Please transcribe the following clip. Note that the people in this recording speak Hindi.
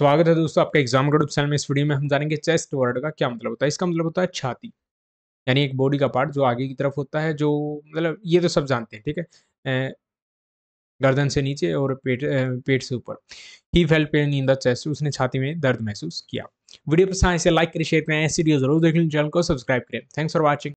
स्वागत है दोस्तों आपका एग्जाम ग्रुप चैनल में इस वीडियो में हम जानेंगे चेस्ट वर्ड का क्या मतलब होता है इसका मतलब होता है छाती यानी एक बॉडी का पार्ट जो आगे की तरफ होता है जो मतलब ये तो सब जानते हैं ठीक है गर्दन से नीचे और पेट पेट से ऊपर ही feel pain in the chest उसने छाती में दर्द महसूस किया वीडियो पसंद इसे लाइक करें शेयर करें ऐसी वीडियो जरूर देख लें चैनल को सब्सक्राइब करें थैंक्स फॉर वॉचिंग